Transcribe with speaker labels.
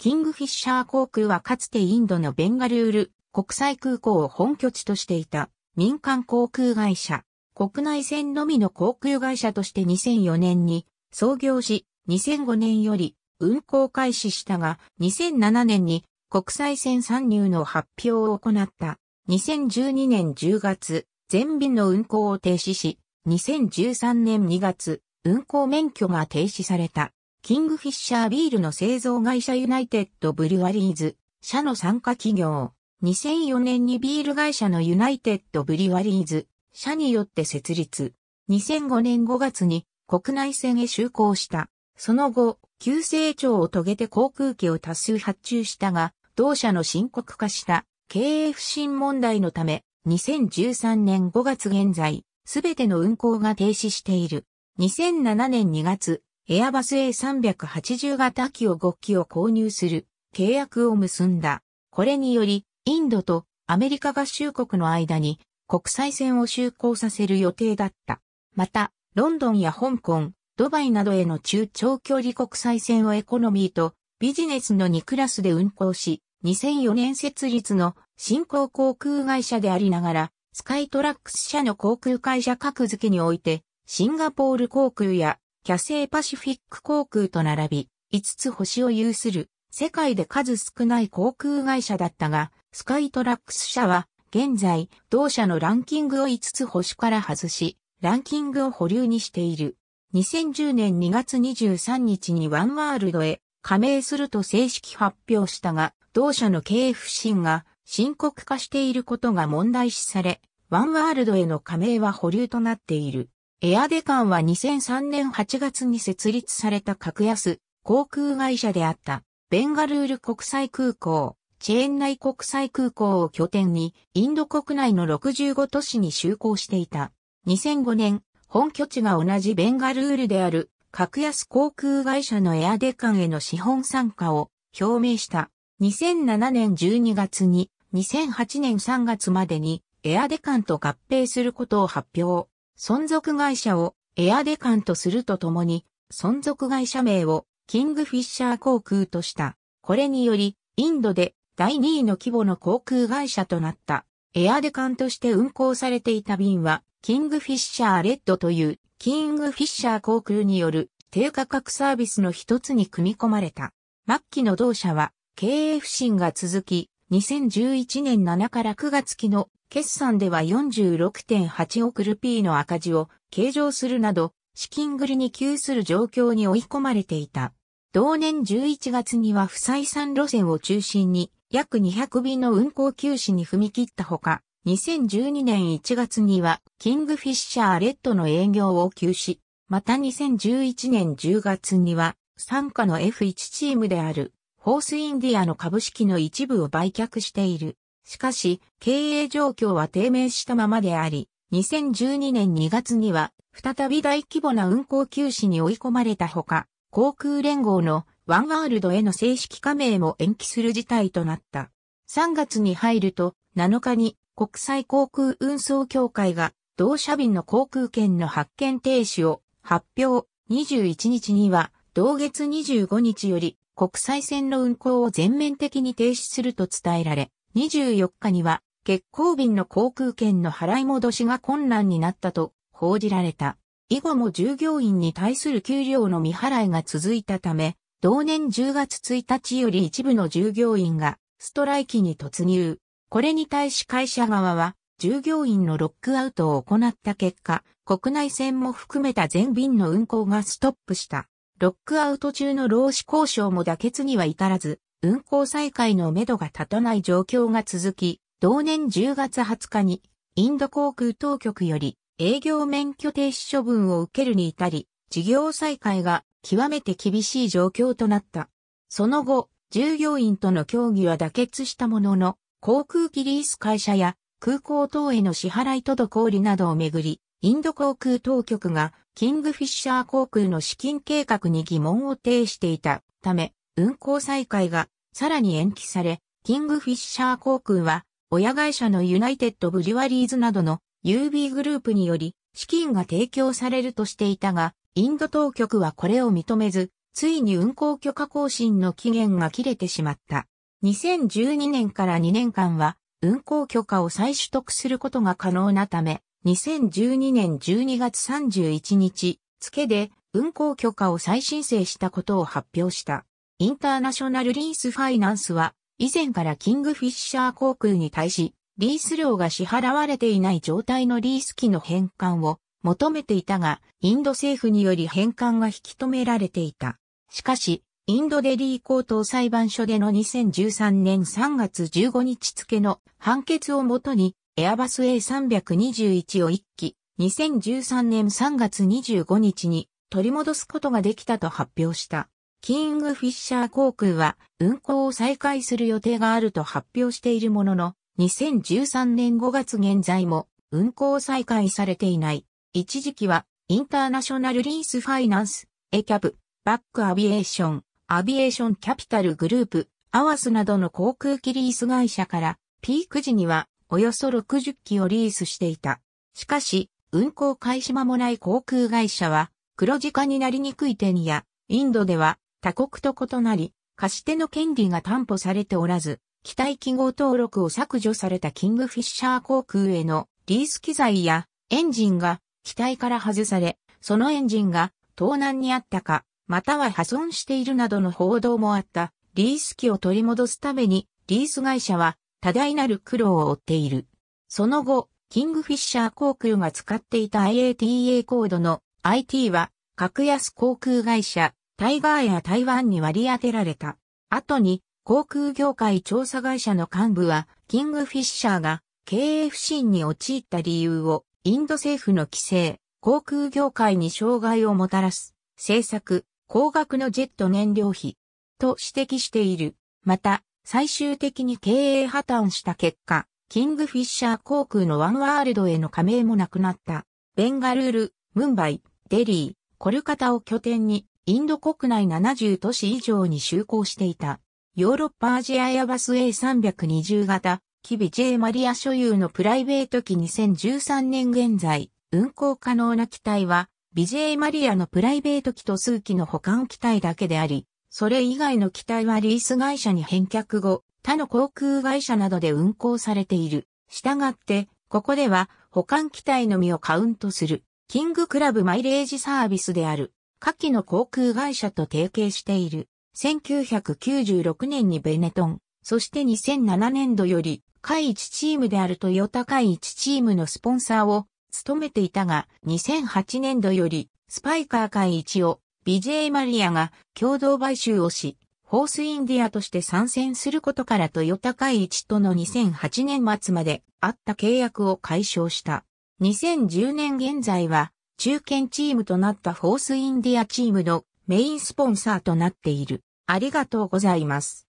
Speaker 1: キングフィッシャー航空はかつてインドのベンガルール国際空港を本拠地としていた民間航空会社。国内線のみの航空会社として2004年に創業し、2005年より運航開始したが、2007年に国際線参入の発表を行った。2012年10月、全便の運航を停止し、2013年2月、運航免許が停止された。キングフィッシャービールの製造会社ユナイテッドブリワリーズ、社の参加企業。2004年にビール会社のユナイテッドブリワリーズ、社によって設立。2005年5月に国内線へ就航した。その後、急成長を遂げて航空機を多数発注したが、同社の深刻化した経営不振問題のため、2013年5月現在、すべての運航が停止している。2007年2月、エアバス A380 型機を5機を購入する契約を結んだ。これにより、インドとアメリカ合衆国の間に国際線を就航させる予定だった。また、ロンドンや香港、ドバイなどへの中長距離国際線をエコノミーとビジネスの2クラスで運航し、2004年設立の新興航空会社でありながら、スカイトラックス社の航空会社格付けにおいて、シンガポール航空やキャセイパシフィック航空と並び、5つ星を有する、世界で数少ない航空会社だったが、スカイトラックス社は、現在、同社のランキングを5つ星から外し、ランキングを保留にしている。2010年2月23日にワンワールドへ加盟すると正式発表したが、同社の経営不振が深刻化していることが問題視され、ワンワールドへの加盟は保留となっている。エアデカンは2003年8月に設立された格安航空会社であった、ベンガルール国際空港、チェーン内国際空港を拠点に、インド国内の65都市に就航していた。2005年、本拠地が同じベンガルールである、格安航空会社のエアデカンへの資本参加を表明した。2007年12月に、2008年3月までに、エアデカンと合併することを発表。存続会社をエアデカンとするとともに、存続会社名をキングフィッシャー航空とした。これにより、インドで第2位の規模の航空会社となった。エアデカンとして運航されていた便は、キングフィッシャーレッドという、キングフィッシャー航空による低価格サービスの一つに組み込まれた。末期の同社は、経営不振が続き、2011年7から9月期の決算では46.8億ルピーの赤字を計上するなど、資金繰りに窮する状況に追い込まれていた。同年11月には不採算路線を中心に約200便の運行休止に踏み切ったほか、2012年1月にはキングフィッシャーレッドの営業を休止。また2011年10月には、参加の F1 チームであるホースインディアの株式の一部を売却している。しかし、経営状況は低迷したままであり、2012年2月には、再び大規模な運航休止に追い込まれたほか、航空連合のワンワールドへの正式加盟も延期する事態となった。3月に入ると、7日に国際航空運送協会が同社便の航空券の発券停止を発表。21日には、同月25日より国際線の運航を全面的に停止すると伝えられ、24日には欠航便の航空券の払い戻しが困難になったと報じられた。以後も従業員に対する給料の未払いが続いたため、同年10月1日より一部の従業員がストライキに突入。これに対し会社側は従業員のロックアウトを行った結果、国内線も含めた全便の運航がストップした。ロックアウト中の労使交渉も妥結には至らず、運行再開のめどが立たない状況が続き、同年10月20日に、インド航空当局より営業免許停止処分を受けるに至り、事業再開が極めて厳しい状況となった。その後、従業員との協議は妥結したものの、航空機リース会社や空港等への支払い滞りなどをめぐり、インド航空当局がキングフィッシャー航空の資金計画に疑問を呈していたため、運航再開がさらに延期され、キングフィッシャー航空は親会社のユナイテッドブリュワリーズなどの UB グループにより資金が提供されるとしていたが、インド当局はこれを認めず、ついに運航許可更新の期限が切れてしまった。2012年から2年間は運航許可を再取得することが可能なため、2012年12月31日、付で運行許可を再申請したことを発表した。インターナショナルリースファイナンスは、以前からキングフィッシャー航空に対し、リース料が支払われていない状態のリース機の返還を求めていたが、インド政府により返還が引き止められていた。しかし、インドデリー高等裁判所での2013年3月15日付の判決をもとに、エアバス A321 を一機、2013年3月25日に取り戻すことができたと発表した。キングフィッシャー航空は運航を再開する予定があると発表しているものの、2013年5月現在も運航再開されていない。一時期はインターナショナルリースファイナンス、エキャブ、バックアビエーション、アビエーションキャピタルグループ、アワスなどの航空機リース会社から、ピーク時にはおよそ60機をリースしていた。しかし、運航開始間もない航空会社は、黒字化になりにくい点や、インドでは他国と異なり、貸し手の権利が担保されておらず、機体記号登録を削除されたキングフィッシャー航空へのリース機材やエンジンが機体から外され、そのエンジンが盗難にあったか、または破損しているなどの報道もあった、リース機を取り戻すために、リース会社は多大なる苦労を負っている。その後、キングフィッシャー航空が使っていた IATA コードの IT は、格安航空会社、タイガーや台湾に割り当てられた。後に、航空業界調査会社の幹部は、キングフィッシャーが経営不振に陥った理由を、インド政府の規制、航空業界に障害をもたらす、政策、高額のジェット燃料費、と指摘している。また、最終的に経営破綻した結果、キングフィッシャー航空のワンワールドへの加盟もなくなった。ベンガルール、ムンバイ、デリー、コルカタを拠点に、インド国内70都市以上に就航していた。ヨーロッパアジアエアバス A320 型、キビ J マリア所有のプライベート機2013年現在、運航可能な機体は、ビジェイマリアのプライベート機と数機の保管機体だけであり、それ以外の機体はリース会社に返却後、他の航空会社などで運航されている。したがって、ここでは保管機体のみをカウントする、キングクラブマイレージサービスである、下記の航空会社と提携している。1996年にベネトン、そして2007年度より、海一チームであるトヨタ海一チームのスポンサーを務めていたが、2008年度より、スパイカー海一をビジェイ・マリアが共同買収をし、ホースインディアとして参戦することからトヨタ会一との2008年末まであった契約を解消した。2010年現在は中堅チームとなったホースインディアチームのメインスポンサーとなっている。ありがとうございます。